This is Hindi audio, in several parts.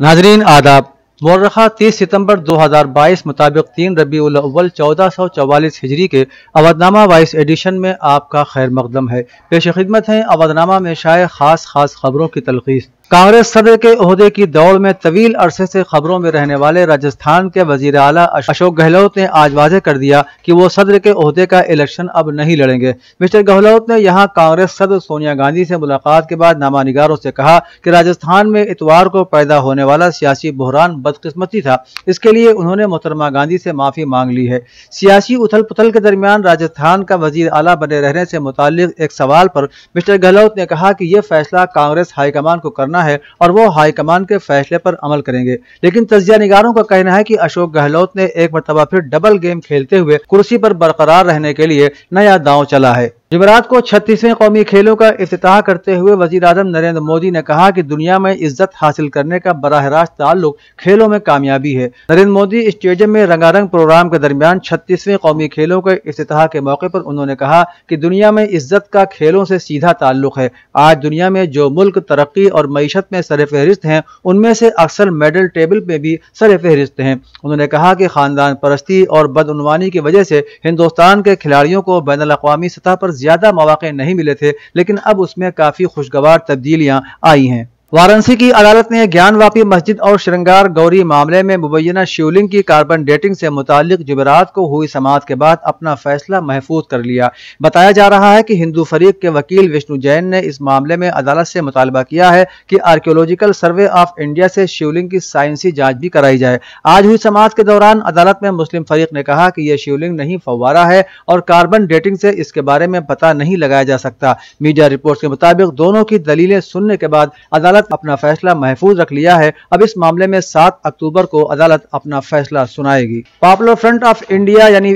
नाजरीन आदाब सितम्बर 30 सितंबर 2022 मुताबिक तीन रबी उल अव्वल चौदह सौ चवालीस हिजरी के अवधनामा वाइस एडिशन में आपका खैर मकदम है पेश खिदमत है अवधनामा में शायद खास खास खबरों की तलखीज कांग्रेस सदर के अहदे की दौड़ में तवील अरसे से खबरों में रहने वाले राजस्थान के वजीर आला अशोक गहलोत ने आज वाजे कर दिया कि वो सदर के अहदे का इलेक्शन अब नहीं लड़ेंगे मिस्टर गहलोत ने यहाँ कांग्रेस सदर सोनिया गांधी से मुलाकात के बाद नामा निगारों से कहा कि राजस्थान में इतवार को पैदा होने वाला सियासी बहरान बदकिस्मती था इसके लिए उन्होंने मोहतरमा गांधी से माफी मांग ली है सियासी उथल पुथल के दरमियान राजस्थान का वजीर अला बने रहने से मुतल एक सवाल पर मिस्टर गहलोत ने कहा कि यह फैसला कांग्रेस हाईकमान को करना करना है और वो हाईकमान के फैसले पर अमल करेंगे लेकिन तजिया निगारों का कहना है कि अशोक गहलोत ने एक मरतबा फिर डबल गेम खेलते हुए कुर्सी पर बरकरार रहने के लिए नया दांव चला है जमरात को छत्तीसवें कौमी खेलों का अफ्ताह करते हुए वजीर अजम नरेंद्र मोदी ने कहा कि दुनिया में इज्जत हासिल करने का बरह रास्त ताल्लुक खेलों में कामयाबी है नरेंद्र मोदी स्टेडियम में रंगारंग प्रोग्राम के दरमियान छत्तीसवें कौमी खेलों के अफ्ताह के मौके पर उन्होंने कहा कि दुनिया में इज्जत का खेलों से सीधा ताल्लुक है आज दुनिया में जो मुल्क तरक्की और मीशत में सर फहरिस्त हैं उनमें से अक्सर मेडल टेबल में भी सर फहरिस्त हैं उन्होंने कहा कि खानदान परस्ती और बदनवानी की वजह से हिंदुस्तान के खिलाड़ियों को बैन अवी सतह पर ज़्यादा मौाक़े नहीं मिले थे लेकिन अब उसमें काफ़ी खुशगवार तब्दीलियाँ आई हैं वाराणसी की अदालत ने ज्ञानवापी मस्जिद और श्रृंगार गौरी मामले में मुबैना शिवलिंग की कार्बन डेटिंग से मुतालिक जुमेरात को हुई समाज के बाद अपना फैसला महफूज कर लिया बताया जा रहा है कि हिंदू फरीक के वकील विष्णु जैन ने इस मामले में अदालत से मुतालबा किया है कि आर्कियोलॉजिकल सर्वे ऑफ इंडिया से शिवलिंग की साइंसी जाँच भी कराई जाए आज हुई समाज के दौरान अदालत में मुस्लिम फरीक ने कहा कि यह शिवलिंग नहीं फवारा है और कार्बन डेटिंग से इसके बारे में पता नहीं लगाया जा सकता मीडिया रिपोर्ट के मुताबिक दोनों की दलीलें सुनने के बाद अदालत अदालत अपना फैसला महफूज रख लिया है अब इस मामले में सात अक्टूबर को अदालत अपना फैसला सुनाएगी पॉपुलर फ्रंट ऑफ इंडिया यानी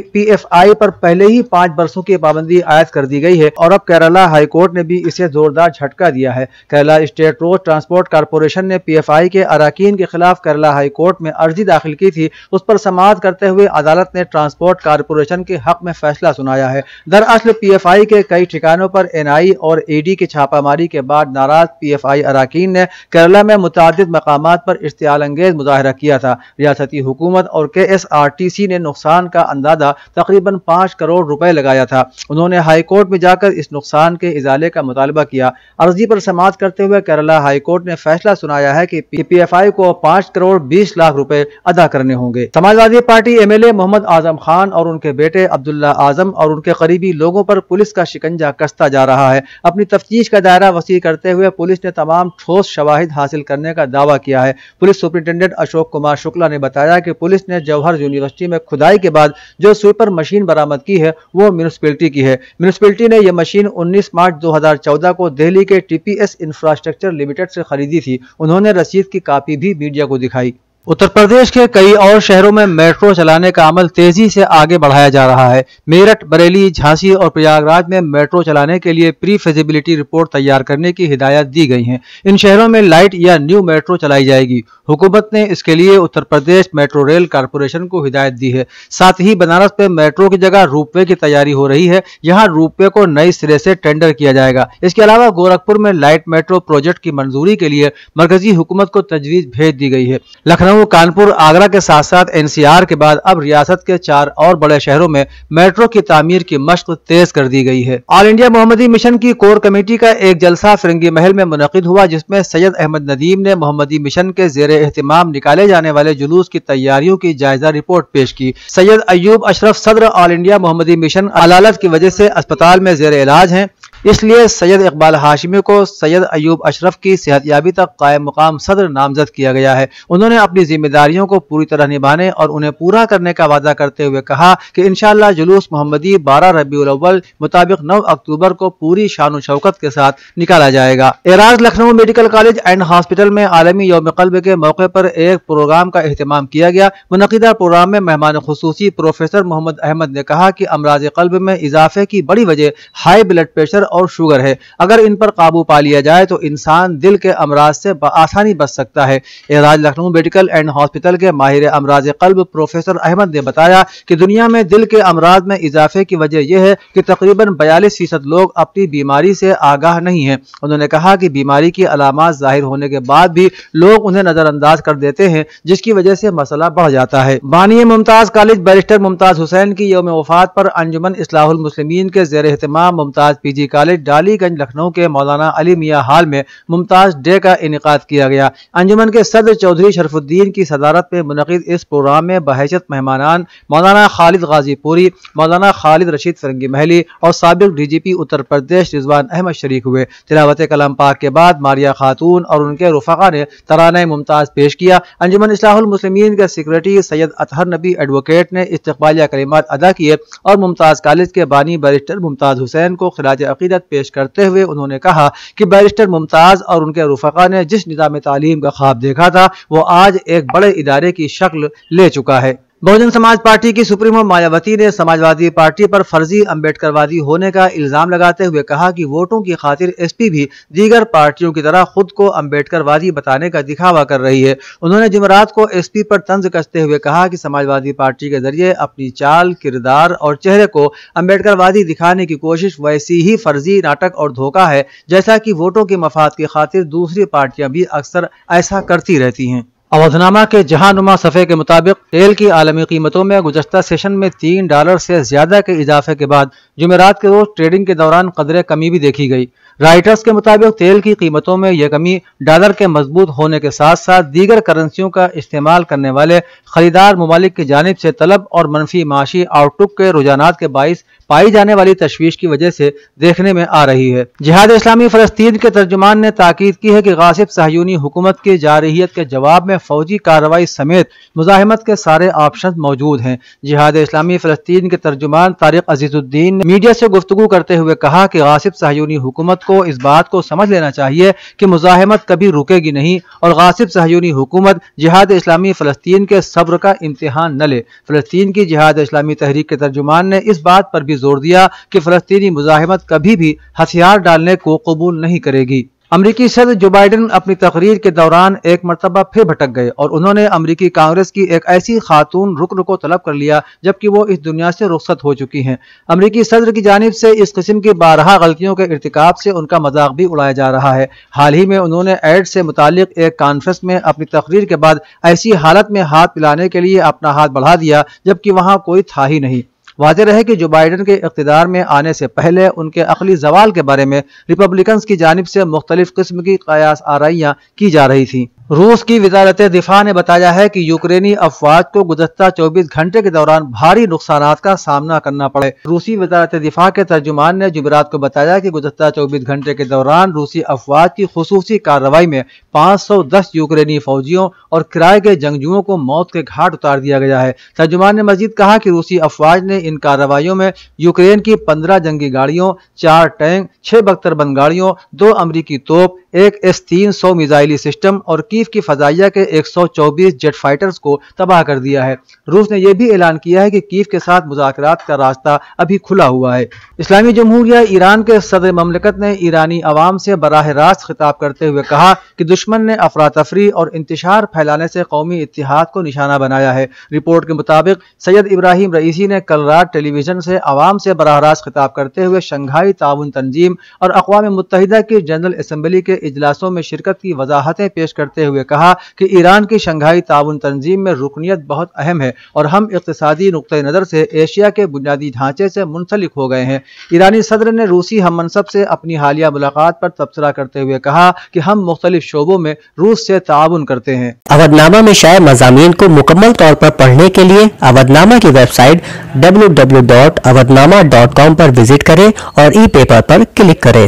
आई पर पहले ही पाँच वर्षों की पाबंदी आयद कर दी गई है और अब केरला हाईकोर्ट ने भी इसे जोरदार झटका दिया है Kerala state road transport corporation ने आई के अराकीन के खिलाफ केरला हाईकोर्ट में अर्जी दाखिल की थी उस पर समाप्त करते हुए अदालत ने ट्रांसपोर्ट कारपोरेशन के हक में फैसला सुनाया है दरअसल आई के कई ठिकानों पर आई और डी की छापामारी के बाद नाराज आई अरकान ने केरला में मुतद मकाम पर अंगेज मुजाहरा किया था रियासती हुकूमत और के एस आर टी सी ने नुकसान का अंदाजा तकरीबन पाँच करोड़ रुपए लगाया था उन्होंने हाईकोर्ट में जाकर इस नुकसान के इजाले का मुतालबा किया अर्जी पर समात करते हुए केरला हाईकोर्ट ने फैसला सुनाया है कि पी एफ आई को पाँच करोड़ बीस लाख रुपए अदा करने होंगे Samajwadi party M L A Mohammad Azam Khan और उनके बेटे अब्दुल्ला आजम और उनके करीबी लोगों पर पुलिस का शिकंजा कसता जा रहा है अपनी तफ्तीश का दायरा वसी करते हुए पुलिस ने तमाम ठोस ठोस शवाहिद हासिल करने का दावा किया है पुलिस सुप्रिंटेंडेंट अशोक कुमार शुक्ला ने बताया कि पुलिस ने जवाहर यूनिवर्सिटी में खुदाई के बाद जो स्वीपर मशीन बरामद की है वो म्यूनसिपलिटी की है म्यूनसिपलिटी ने यह मशीन उन्नीस मार्च दो को दिल्ली के टीपीएस इंफ्रास्ट्रक्चर लिमिटेड से खरीदी थी उन्होंने रसीद की कापी भी मीडिया को दिखाई उत्तर प्रदेश के कई और शहरों में मेट्रो चलाने का अमल तेजी से आगे बढ़ाया जा रहा है मेरठ बरेली झांसी और प्रयागराज में मेट्रो चलाने के लिए प्री फिजिबिलिटी रिपोर्ट तैयार करने की हिदायत दी गई है इन शहरों में लाइट या न्यू मेट्रो चलाई जाएगी हुकूमत ने इसके लिए Uttar Pradesh metro rail corporation को हिदायत दी है साथ ही बनारस में मेट्रो की जगह रूपवे की तैयारी हो रही है यहाँ रूपवे को नए सिरे से टेंडर किया जाएगा इसके अलावा गोरखपुर में लाइट मेट्रो प्रोजेक्ट की मंजूरी के लिए मरकजी हुकूमत को तजवीज भेज दी गई है लखनऊ लखनऊ कानपुर आगरा के साथ साथ एनसीआर के बाद अब रियासत के चार और बड़े शहरों में मेट्रो की तामीर की मशक तेज कर दी गई है ऑल इंडिया मोहम्मदी मिशन की कोर कमेटी का एक जलसा फिरंगी महल में मुनद हुआ जिसमें सैयद अहमद नदीम ने मोहम्मदी मिशन के जेर एहतमाम निकाले जाने वाले जुलूस की तैयारियों की जायजा रिपोर्ट पेश की सैयद अयूब अशरफ सदर ऑल इंडिया मोहम्मदी मिशन अदालत की वजह ऐसी अस्पताल में जेर इलाज है इसलिए सैयद इकबाल हाशमी को सैयद अयूब अशरफ की सेहत याबी तक कायम मुकाम सदर नामजद किया गया है उन्होंने अपनी जिम्मेदारियों को पूरी तरह निभाने और उन्हें पूरा करने का वादा करते हुए कहा कि इनशाला जुलूस मोहम्मदी बारह रबी अव्वल मुताबिक नौ अक्टूबर को पूरी शान शवकत के साथ निकाला जाएगा Eras Lucknow medical college and hospital में आलमी योम कल्ब के मौके पर एक प्रोग्राम का अहतमाम किया गया मुनदा प्रोग्राम में मेहमान खसूसी प्रोफेसर मोहम्मद अहमद ने कहा कि अमराज कल्ब में इजाफे की बड़ी वजह हाई ब्लड प्रेशर और शुगर है अगर इन पर काबू पा लिया जाए तो इंसान दिल के अमराज से आसानी बच सकता है Eras Lucknow medical and hospital के माहिर अमराज कल्ब प्रोफेसर अहमद ने बताया कि दुनिया में दिल के अमराज में इजाफे की वजह यह है कि तकरीबन बयालीस फीसद लोग अपनी बीमारी से आगाह नहीं है उन्होंने कहा कि बीमारी की अलामत जाहिर होने के बाद भी लोग उन्हें नजरअंदाज कर देते हैं जिसकी वजह से मसला बढ़ जाता है बानिय मुमताज कॉलेज बैरिस्टर मुमताज हुसैन की यौम वफात पर अंजुमन इस्लाहुल मुस्लिमीन के जेर अहतमाम Mumtaz PG college college Daliganj Lucknow के मौलाना अली मियाँ हाल में मुमताज़ डे का इनका किया गया अंजुमन के सदर चौधरी शरफुद्दीन की सदारत में मुनद इस प्रोग्राम में बहशत मेहमान मौलाना खालिद गाजीपुरी मौलाना खालिद रशीद फरंगी महली और सबक D G P Uttar Pradesh Rizwan Ahmad शरीक हुए तिलावत कलम पाक के बाद मारिया खातून और उनके रुफा ने तराना मुमताज़ पेश किया अंजुमन इस्लामसलमिन के सेक्रेटरी सैयद अतहर नबी एडवोकेट ने इस्तबालिया कलिमत अदा किए और मुमताज़ कॉलेज के बानी बरिस्टर मुमताज़ हुसैन को खराज अकीदत पेश करते हुए उन्होंने कहा कि बैरिस्टर मुमताज़ और उनके रुफका ने जिस निज़ाम तालीम का ख्वाब देखा था वो आज एक बड़े इदारे की शक्ल ले चुका है बहुजन समाज पार्टी की सुप्रीमो मायावती ने समाजवादी पार्टी पर फर्जी अंबेडकरवादी होने का इल्जाम लगाते हुए कहा कि वोटों की खातिर एसपी भी दीगर पार्टियों की तरह खुद को अंबेडकरवादी बताने का दिखावा कर रही है उन्होंने जुमरात को एसपी पर तंज कसते हुए कहा कि समाजवादी पार्टी के जरिए अपनी चाल किरदार और चेहरे को अम्बेडकरवादी दिखाने की कोशिश वैसी ही फर्जी नाटक और धोखा है जैसा की वोटों के मफाद की खातिर दूसरी पार्टियाँ भी अक्सर ऐसा करती रहती हैं अवधनामा के जहानुमा सफ़े के मुताबिक तेल की आलमी कीमतों में गुजशत सेशन में तीन डॉलर से ज़्यादा के इजाफे के बाद जुमेरात के रोज़ ट्रेडिंग के दौरान कदर कमी भी देखी गई राइटर्स के मुताबिक तेल की कीमतों में यह कमी डॉलर के मजबूत होने के साथ साथ दीगर करेंसियों का इस्तेमाल करने वाले खरीदार ममालिक की जानब से तलब और मनफी माशी आउटलुक के रुझाना के बायस पाई जाने वाली तशवीश की वजह से देखने में आ रही है जिहाद इस्लामी फलस्तीन के तर्जुमान ने ताकीद की है कि गासिब सहयूनी हुकूमत की जारहीत के जवाब में फौजी कार्रवाई समेत मुजाहमत के सारे ऑप्शन मौजूद हैं जिहाद इस्लामी फलस्तीन के तर्जुमान तारिक अजीजुद्दीन ने मीडिया से गुफ्तु करते हुए कहा कि गासिब सहयूनी हुकूमत को इस बात को समझ लेना चाहिए कि मुजाहमत कभी रुकेगी नहीं और गासिब सहयूनी हुकूमत जिहाद इस्लामी फलस्तीन के सब सब्र का इम्तहान न ले फलस्तीन की जिहाद इस्लामी तहरीक के तर्जुमान ने इस बात पर भी जोर दिया कि फलस्तीनी मुजाहमत कभी भी हथियार डालने को कबूल नहीं करेगी अमरीकी सदर जो बाइडन अपनी तकरीर के दौरान एक मरतबा फिर भटक गए और उन्होंने अमरीकी कांग्रेस की एक ऐसी खातून रुकन को तलब कर लिया जबकि वो इस दुनिया से रुखसत हो चुकी हैं अमरीकी सदर की जानब से इस किस्म की बारहा गलतियों के इरतकब से उनका मजाक भी उड़ाया जा रहा है हाल ही में उन्होंने एड से मुतक एक कॉन्फ्रेंस में अपनी तकरीर के बाद ऐसी हालत में हाथ पिलाने के लिए अपना हाथ बढ़ा दिया जबकि वहाँ कोई था ही नहीं वाज रहे कि जो बाइडन के इकतदार में आने से पहले उनके अकली जवाल के बारे में रिपब्लिकन्स की जानब से मुख्तलिफ किस्म की कयास आरइयाँ की जा रही थी रूस की वजारत दिफा ने बताया है कि यूक्रेनी अफवाज को गुजशत 24 घंटे के दौरान भारी नुकसान का सामना करना पड़े रूसी वजारत दिफा के तर्जुमान ने जुमरात को बताया कि गुजश्ता 24 घंटे के दौरान रूसी अफवाज की खसूस कार्रवाई में 510 यूक्रेनी फौजियों और किराए के जंगजुओं को मौत के घाट उतार दिया गया है तर्जुमान ने मजीद कहा की रूसी अफवाज ने इन कार्रवाइयों में यूक्रेन की पंद्रह जंगी गाड़ियों चार टैंक छह बख्तरबंद गाड़ियों दो अमरीकी तोप एक एस तीन सौ मिजाइली सिस्टम और कीव की फजाइया के 124 जेट फाइटर्स को तबाह कर दिया है रूस ने यह भी ऐलान किया है कि कीव के साथ मुजाकरात का रास्ता अभी खुला हुआ है इस्लामी जमहूरिया ईरान के सदर ममलकत ने ईरानी आवाम से बरह रास्त खिताब करते हुए कहा कि दुश्मन ने अफरा तफरी और इंतशार फैलाने से कौमी इतिहाद को निशाना बनाया है रिपोर्ट के मुताबिक सैयद इब्राहिम रईसी ने कल रात टेलीविजन से आवाम से बरह रास्त खिताब करते हुए शंघाई ताउन तंजीम और अकवा मुतहदा की जनरल असम्बली के इजलासों में शिरकत की वजाहतें पेश करते हुए कहा कि ईरान की शंघाई ताउन तंजीम में रुकनीत बहुत अहम है और हम इकतदी नुक़ नज़र से एशिया के बुनियादी ढांचे से मुंसलिक हो गए हैं ईरानी सदर ने रूसी हम मनसब से अपनी हालिया मुलाकात पर तबसरा करते हुए कहा कि हम मुख्तलिफ शोबों में रूस से ताउन करते हैं अवधनामा में शायद मजामी को मुकम्मल तौर पर पढ़ने के लिए अवधनामा की website W W dot Avadhnama dot com पर विजिट करें और ई पेपर पर क्लिक करें